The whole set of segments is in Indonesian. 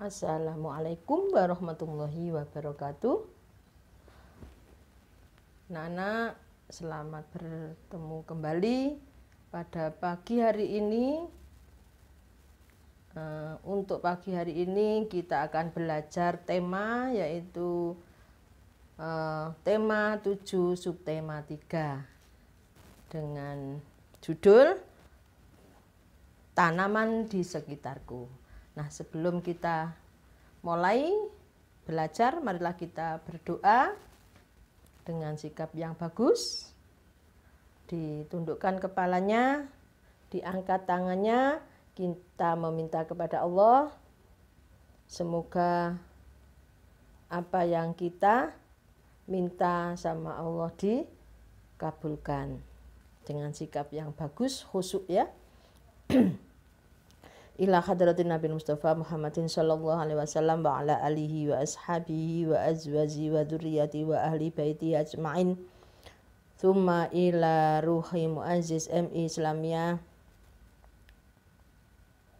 Assalamualaikum warahmatullahi wabarakatuh. Nana, selamat bertemu kembali pada pagi hari ini. Eh, untuk pagi hari ini kita akan belajar tema yaitu eh, tema 7 subtema 3 dengan judul Tanaman di Sekitarku. Nah, sebelum kita mulai belajar, marilah kita berdoa dengan sikap yang bagus. Ditundukkan kepalanya, diangkat tangannya, kita meminta kepada Allah semoga apa yang kita minta sama Allah dikabulkan dengan sikap yang bagus, khusyuk ya. ila hadratin Nabi Mustafa Muhammadin sallallahu alaihi wasallam wa ala alihi wa ashabihi wa azwaji wa dzurriyyati wa ahli baiti ajmain thumma ila ruhi muaziz MI Islamia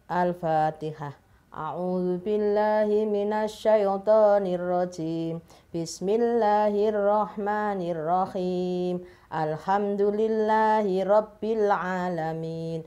Al-Fatihah A'udzu billahi minasy syaithanir rajim. Bismillahirrahmanirrahim. Alhamdulillahi rabbil alamin.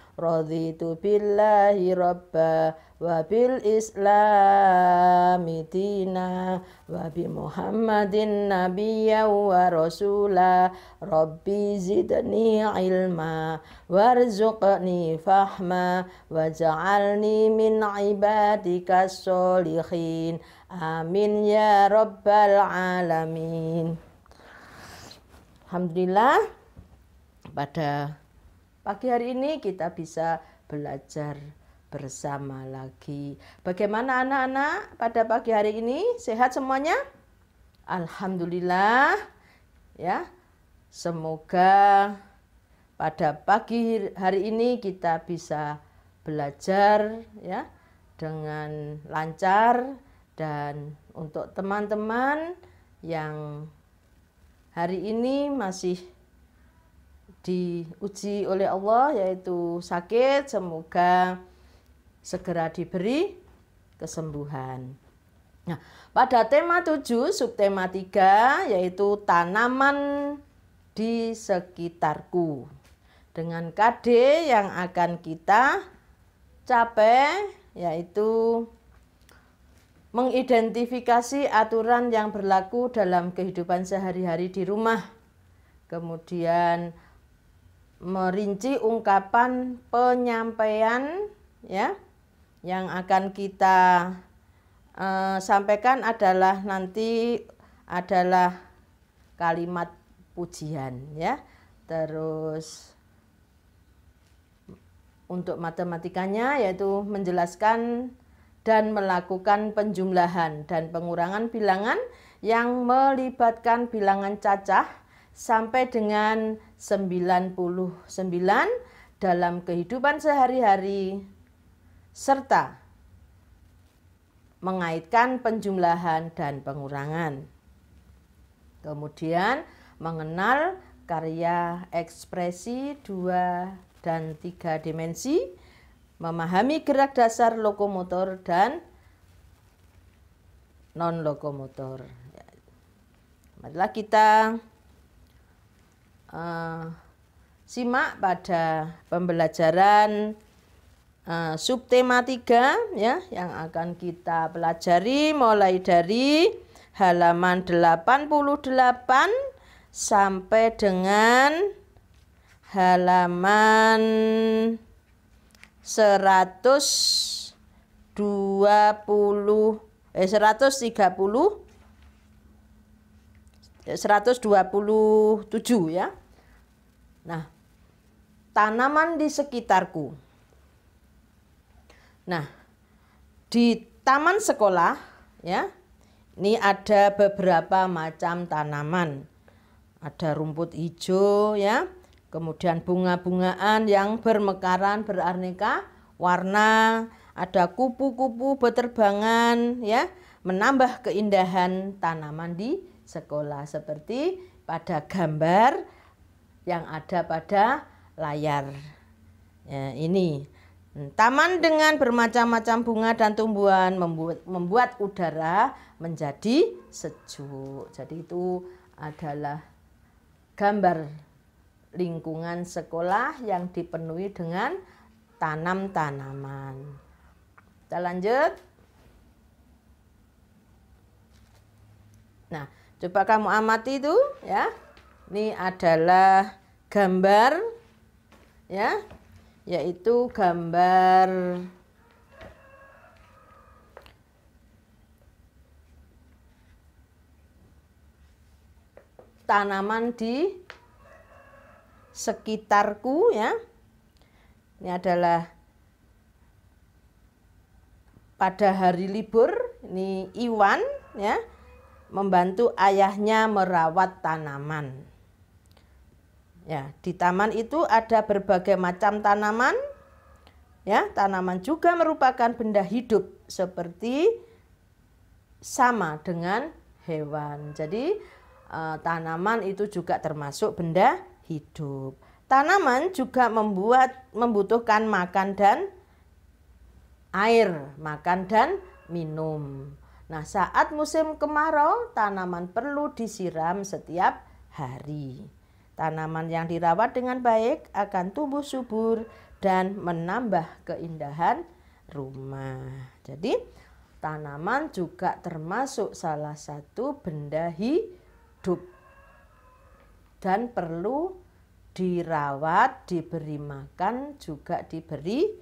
raditu billahi rabba wa bil Islamitina dina wa bi muhammadin nabiyya wa rasula rabbi zidni ilma warzuqni fahma waj'alni min ibadika sholikhin amin ya rabbal alamin Alhamdulillah pada Pagi hari ini kita bisa belajar bersama lagi. Bagaimana anak-anak pada pagi hari ini? Sehat semuanya? Alhamdulillah. Ya. Semoga pada pagi hari ini kita bisa belajar ya dengan lancar dan untuk teman-teman yang hari ini masih diuji oleh Allah yaitu sakit semoga segera diberi kesembuhan. Nah, pada tema 7 subtema 3 yaitu tanaman di sekitarku. Dengan KD yang akan kita capai yaitu mengidentifikasi aturan yang berlaku dalam kehidupan sehari-hari di rumah. Kemudian merinci ungkapan penyampaian ya yang akan kita eh, sampaikan adalah nanti adalah kalimat pujian ya terus untuk matematikanya yaitu menjelaskan dan melakukan penjumlahan dan pengurangan bilangan yang melibatkan bilangan cacah sampai dengan 99 dalam kehidupan sehari-hari serta mengaitkan penjumlahan dan pengurangan. Kemudian mengenal karya ekspresi dua dan tiga dimensi, memahami gerak dasar lokomotor dan non lokomotor. Marilah kita Eh, simak pada pembelajaran uh, subtema 3 ya yang akan kita pelajari mulai dari halaman 88 sampai dengan halaman 120 eh 130 127 ya. Nah, tanaman di sekitarku. Nah, di taman sekolah ya, ini ada beberapa macam tanaman. Ada rumput hijau ya, kemudian bunga-bungaan yang bermekaran beraneka warna, ada kupu-kupu beterbangan ya, menambah keindahan tanaman di sekolah seperti pada gambar yang ada pada layar. Ya, ini taman dengan bermacam-macam bunga dan tumbuhan membuat, membuat udara menjadi sejuk. Jadi itu adalah gambar lingkungan sekolah yang dipenuhi dengan tanam-tanaman. Kita lanjut. Nah, coba kamu amati itu ya. Ini adalah gambar ya, yaitu gambar tanaman di sekitarku ya. Ini adalah pada hari libur ini Iwan ya membantu ayahnya merawat tanaman. Ya, di taman itu ada berbagai macam tanaman. Ya, tanaman juga merupakan benda hidup seperti sama dengan hewan. Jadi eh, tanaman itu juga termasuk benda hidup. Tanaman juga membuat membutuhkan makan dan air, makan dan minum. Nah, saat musim kemarau, tanaman perlu disiram setiap hari. Tanaman yang dirawat dengan baik akan tumbuh subur dan menambah keindahan rumah. Jadi, tanaman juga termasuk salah satu benda hidup dan perlu dirawat, diberi makan, juga diberi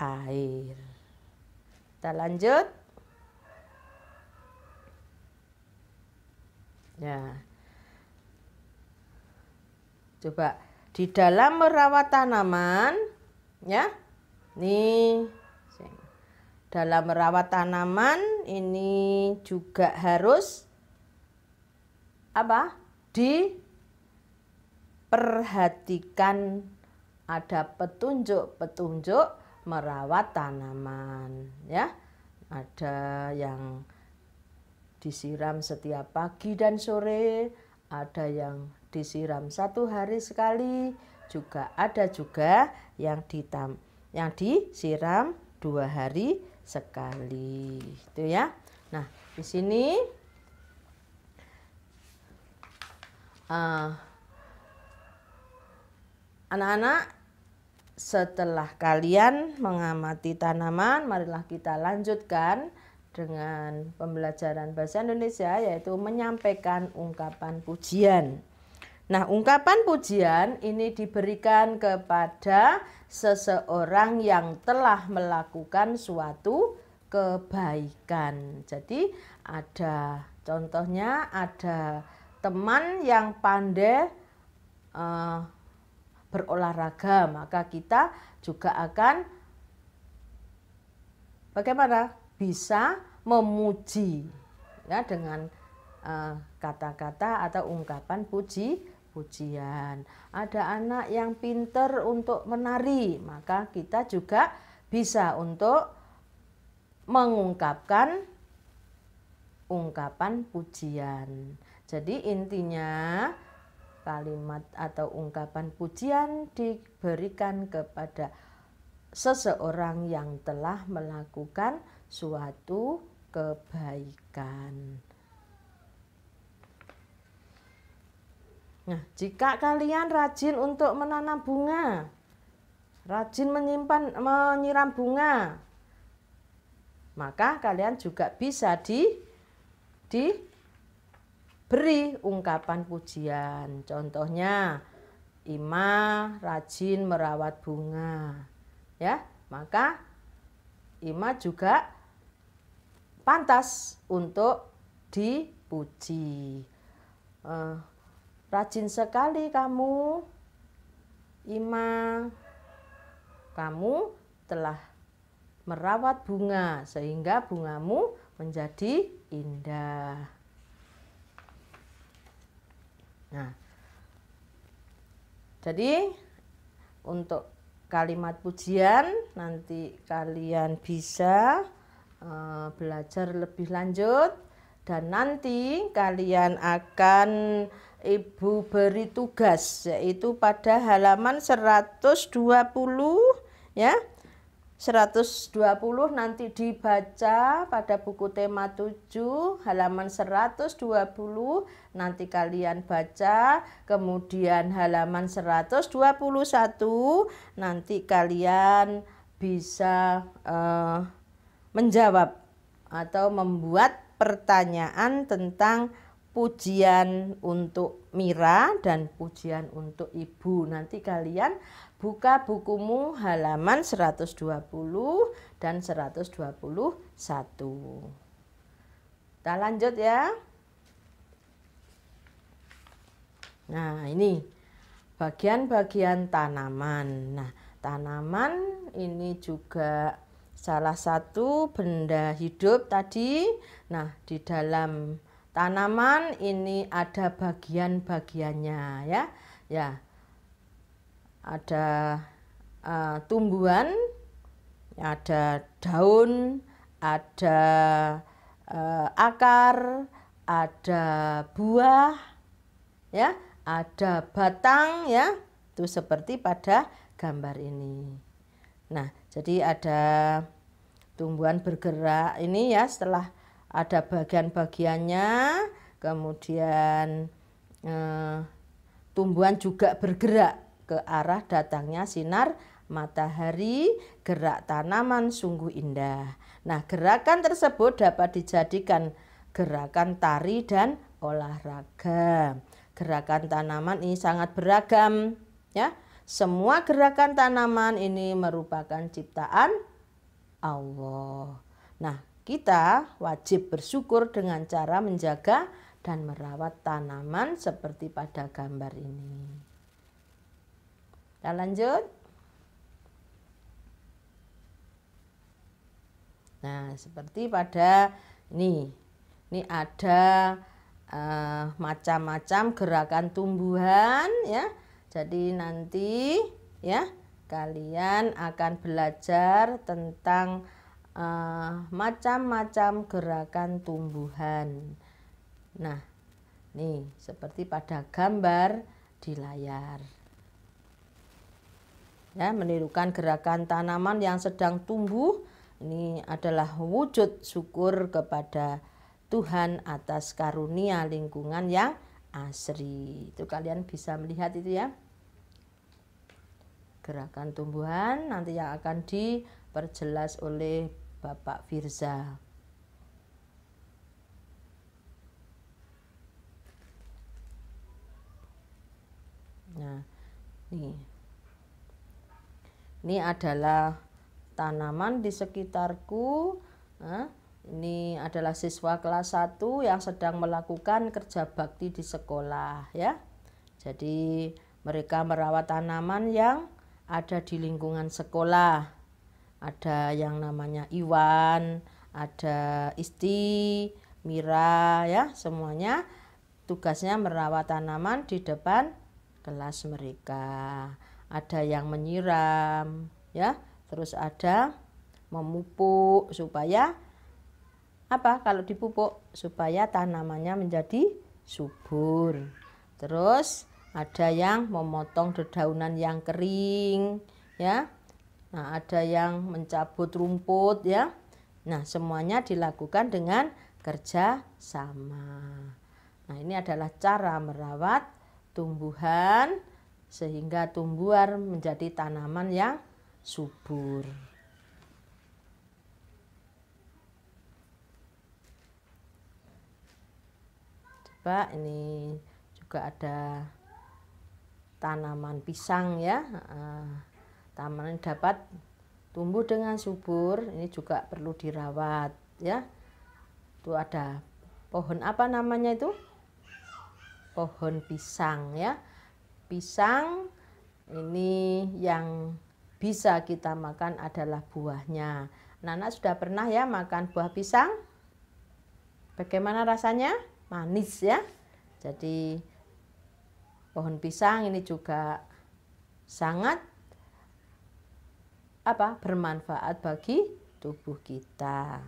air. Kita lanjut. Ya. Coba di dalam merawat tanaman ya. Nih dalam merawat tanaman ini juga harus apa? diperhatikan ada petunjuk-petunjuk merawat tanaman ya. Ada yang disiram setiap pagi dan sore, ada yang disiram satu hari sekali juga ada juga yang ditam yang disiram dua hari sekali itu ya nah di sini eh, anak-anak uh, setelah kalian mengamati tanaman marilah kita lanjutkan dengan pembelajaran bahasa Indonesia yaitu menyampaikan ungkapan pujian Nah, ungkapan pujian ini diberikan kepada seseorang yang telah melakukan suatu kebaikan. Jadi, ada contohnya ada teman yang pandai uh, berolahraga, maka kita juga akan bagaimana? bisa memuji ya dengan eh, kata-kata kata -kata atau ungkapan puji pujian. Ada anak yang pinter untuk menari, maka kita juga bisa untuk mengungkapkan ungkapan pujian. Jadi intinya kalimat atau ungkapan pujian diberikan kepada seseorang yang telah melakukan suatu kebaikan. Nah, jika kalian rajin untuk menanam bunga, rajin menyimpan menyiram bunga, maka kalian juga bisa di di beri ungkapan pujian. Contohnya, Ima rajin merawat bunga. Ya, maka Ima juga pantas untuk dipuji. Eh, Rajin sekali kamu. Ima, kamu telah merawat bunga sehingga bungamu menjadi indah. Nah, jadi untuk kalimat pujian nanti kalian bisa uh, belajar lebih lanjut dan nanti kalian akan Ibu beri tugas yaitu pada halaman 120 ya. 120 nanti dibaca pada buku tema 7 halaman 120 nanti kalian baca kemudian halaman 121 nanti kalian bisa uh, menjawab atau membuat pertanyaan tentang pujian untuk Mira dan pujian untuk Ibu. Nanti kalian buka bukumu halaman 120 dan 121. Kita lanjut ya. Nah, ini bagian-bagian tanaman. Nah, tanaman ini juga salah satu benda hidup tadi. Nah, di dalam Tanaman ini ada bagian-bagiannya ya. Ya. Ada uh, tumbuhan, ada daun, ada uh, akar, ada buah ya, ada batang ya. Itu seperti pada gambar ini. Nah, jadi ada tumbuhan bergerak ini ya setelah ada bagian-bagiannya kemudian eh, tumbuhan juga bergerak ke arah datangnya sinar matahari, gerak tanaman sungguh indah. Nah, gerakan tersebut dapat dijadikan gerakan tari dan olahraga. Gerakan tanaman ini sangat beragam, ya. Semua gerakan tanaman ini merupakan ciptaan Allah. Nah, kita wajib bersyukur dengan cara menjaga dan merawat tanaman seperti pada gambar ini. Kita lanjut. Nah, seperti pada ini. Ini ada uh, macam-macam gerakan tumbuhan ya. Jadi nanti ya kalian akan belajar tentang macam eh, macam-macam gerakan tumbuhan. Nah, nih seperti pada gambar di layar. Ya, menirukan gerakan tanaman yang sedang tumbuh. Ini adalah wujud syukur kepada Tuhan atas karunia lingkungan yang asri. Itu kalian bisa melihat itu ya. Gerakan tumbuhan nanti yang akan diperjelas oleh Bapak Firza. Nah, ini. Ini adalah tanaman di sekitarku. Nah, ini adalah siswa kelas 1 yang sedang melakukan kerja bakti di sekolah ya. Jadi mereka merawat tanaman yang ada di lingkungan sekolah ada yang namanya Iwan, ada Isti, Mira ya, semuanya tugasnya merawat tanaman di depan kelas mereka. Ada yang menyiram ya, terus ada memupuk supaya apa kalau dipupuk supaya tanamannya menjadi subur. Terus ada yang memotong dedaunan yang kering ya Nah, ada yang mencabut rumput ya. Nah, semuanya dilakukan dengan kerja sama. Nah, ini adalah cara merawat tumbuhan sehingga tumbuhan menjadi tanaman yang subur. Coba ini juga ada tanaman pisang ya. Tanaman dapat tumbuh dengan subur, ini juga perlu dirawat ya. Itu ada pohon apa namanya itu? Pohon pisang ya. Pisang ini yang bisa kita makan adalah buahnya. Nana sudah pernah ya makan buah pisang? Bagaimana rasanya? Manis ya. Jadi pohon pisang ini juga sangat apa bermanfaat bagi tubuh kita.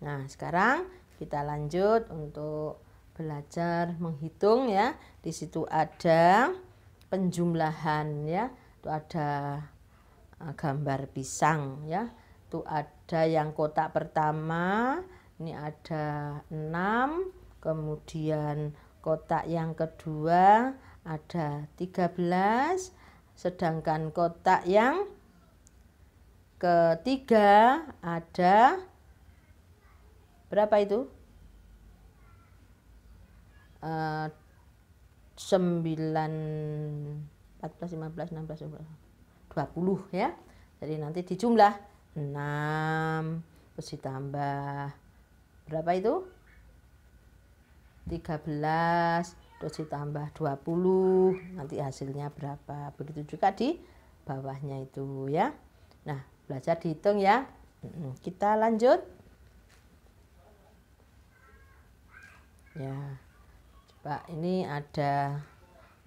Nah, sekarang kita lanjut untuk belajar menghitung ya. Di situ ada penjumlahan ya. Itu ada e, gambar pisang ya. Itu ada yang kotak pertama, ini ada 6, kemudian kotak yang kedua ada 13 sedangkan kotak yang ketiga ada berapa itu uh, 9 14 15 16 20 ya jadi nanti dijumlah 6 terus ditambah berapa itu 13 terus ditambah 20 nanti hasilnya berapa begitu juga di bawahnya itu ya nah belajar dihitung ya kita lanjut ya coba ini ada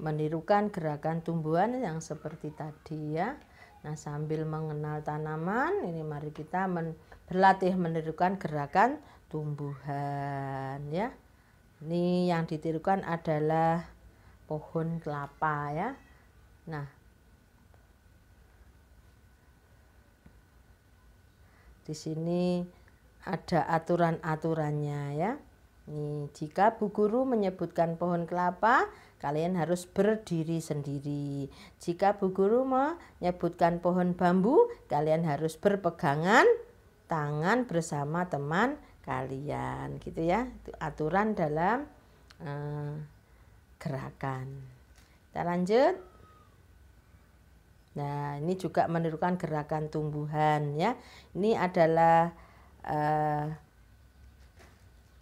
menirukan gerakan tumbuhan yang seperti tadi ya nah sambil mengenal tanaman ini mari kita men berlatih menirukan gerakan tumbuhan ya ini yang ditirukan adalah pohon kelapa ya. Nah, di sini ada aturan-aturannya ya. Nih, jika bu guru menyebutkan pohon kelapa, kalian harus berdiri sendiri. Jika bu guru menyebutkan pohon bambu, kalian harus berpegangan tangan bersama teman kalian gitu ya itu aturan dalam uh, gerakan kita lanjut nah ini juga menirukan gerakan tumbuhan ya ini adalah uh,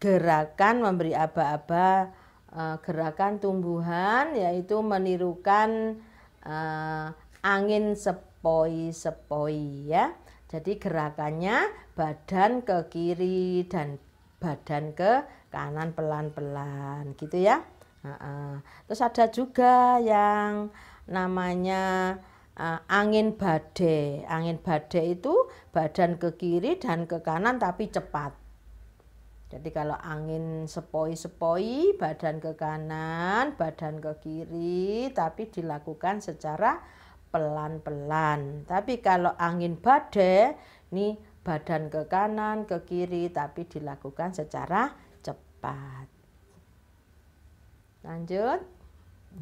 gerakan memberi aba-aba uh, gerakan tumbuhan yaitu menirukan uh, angin sepoi-sepoi ya jadi gerakannya badan ke kiri dan badan ke kanan pelan-pelan gitu ya. Terus ada juga yang namanya eh, angin badai. Angin badai itu badan ke kiri dan ke kanan tapi cepat. Jadi kalau angin sepoi-sepoi badan ke kanan, badan ke kiri tapi dilakukan secara pelan-pelan. Tapi kalau angin badai, ini badan ke kanan, ke kiri, tapi dilakukan secara cepat. Lanjut.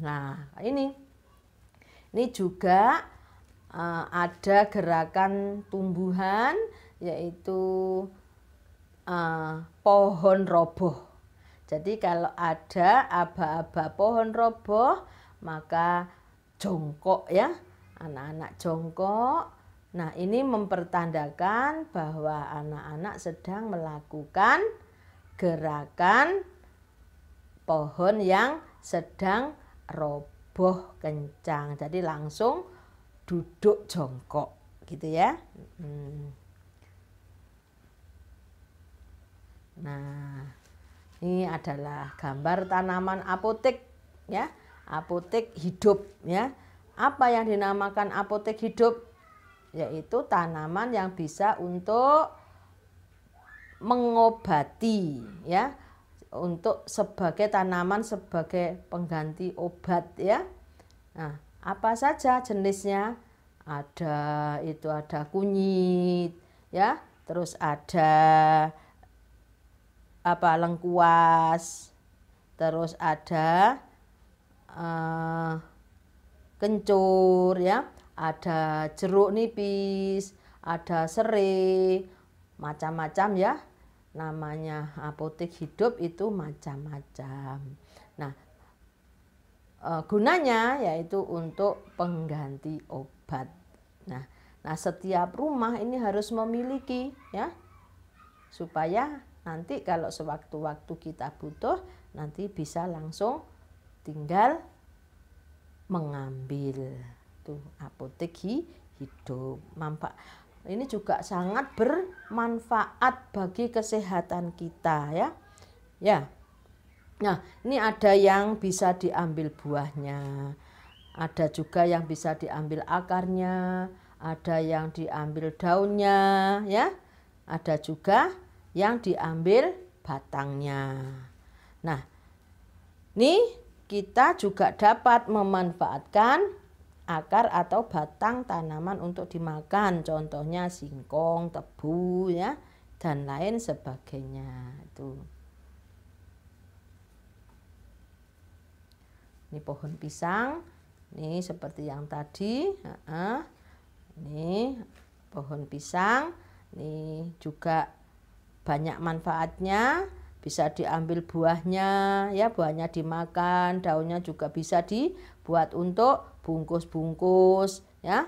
Nah, ini. Ini juga uh, ada gerakan tumbuhan, yaitu uh, pohon roboh. Jadi kalau ada aba-aba pohon roboh, maka jongkok ya, anak-anak jongkok. Nah, ini mempertandakan bahwa anak-anak sedang melakukan gerakan pohon yang sedang roboh kencang. Jadi langsung duduk jongkok gitu ya. Nah, ini adalah gambar tanaman apotek ya, apotek hidup ya. Apa yang dinamakan apotek hidup? Yaitu tanaman yang bisa untuk mengobati ya, untuk sebagai tanaman sebagai pengganti obat ya. Nah, apa saja jenisnya? Ada itu ada kunyit ya, terus ada apa lengkuas, terus ada uh, kencur ya, ada jeruk nipis, ada serai, macam-macam ya. Namanya apotek hidup itu macam-macam. Nah, e, gunanya yaitu untuk pengganti obat. Nah, nah setiap rumah ini harus memiliki ya supaya nanti kalau sewaktu-waktu kita butuh nanti bisa langsung tinggal mengambil tuh apotek hidup mampak ini juga sangat bermanfaat bagi kesehatan kita ya ya nah ini ada yang bisa diambil buahnya ada juga yang bisa diambil akarnya ada yang diambil daunnya ya ada juga yang diambil batangnya nah ini kita juga dapat memanfaatkan akar atau batang tanaman untuk dimakan contohnya singkong tebu ya dan lain sebagainya itu ini pohon pisang ini seperti yang tadi ini pohon pisang ini juga banyak manfaatnya bisa diambil buahnya ya buahnya dimakan daunnya juga bisa dibuat untuk bungkus-bungkus ya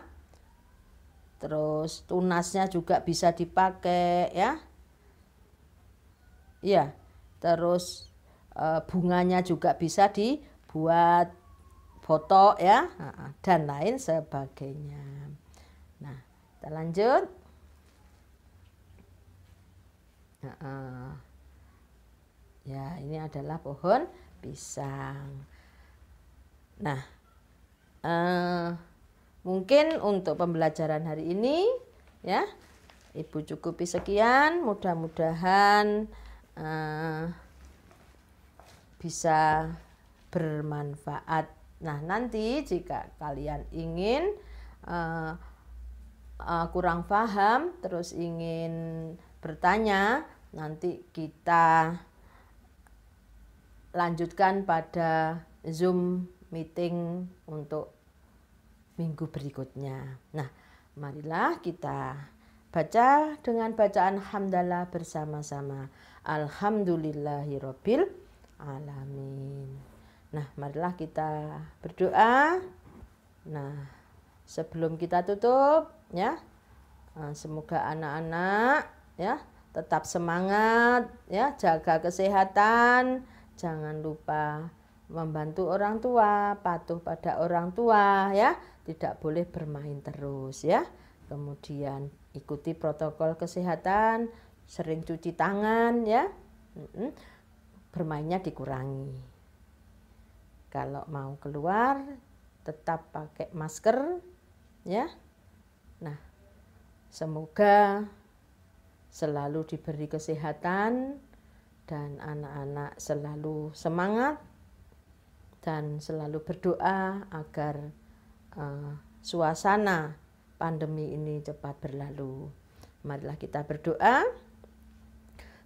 terus tunasnya juga bisa dipakai ya ya terus e, bunganya juga bisa dibuat botok ya dan lain sebagainya nah kita lanjut nah, -uh. Ya, ini adalah pohon pisang. Nah, eh, mungkin untuk pembelajaran hari ini ya, Ibu cukupi sekian. Mudah-mudahan eh, bisa bermanfaat. Nah, nanti jika kalian ingin eh, eh, kurang paham, terus ingin bertanya, nanti kita lanjutkan pada Zoom meeting untuk minggu berikutnya. Nah, marilah kita baca dengan bacaan hamdalah bersama-sama. Alhamdulillahirabbil alamin. Nah, marilah kita berdoa. Nah, sebelum kita tutup ya. Eh, semoga anak-anak ya tetap semangat ya, jaga kesehatan Jangan lupa membantu orang tua, patuh pada orang tua ya, tidak boleh bermain terus ya. Kemudian ikuti protokol kesehatan, sering cuci tangan ya. Bermainnya dikurangi. Kalau mau keluar tetap pakai masker ya. Nah, semoga selalu diberi kesehatan dan anak-anak selalu semangat dan selalu berdoa agar uh, suasana pandemi ini cepat berlalu. Marilah kita berdoa.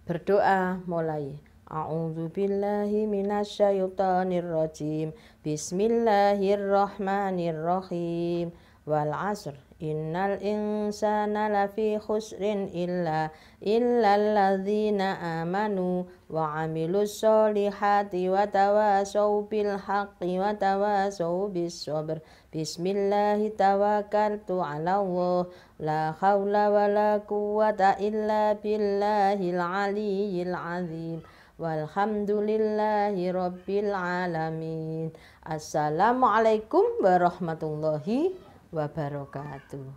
Berdoa mulai A'udzu billahi minasyaitonir rajim. Bismillahirrahmanirrahim. Wal الله إن الإنسان لفي خسر إلا إلا الذين آمنوا وعملوا الصالحات وتواصوا بالحق وتواصوا بالصبر بسم الله توكلت على الله لا حول ولا قوة إلا بالله العلي العظيم والحمد لله رب العالمين السلام عليكم ورحمة الله wabarakatuh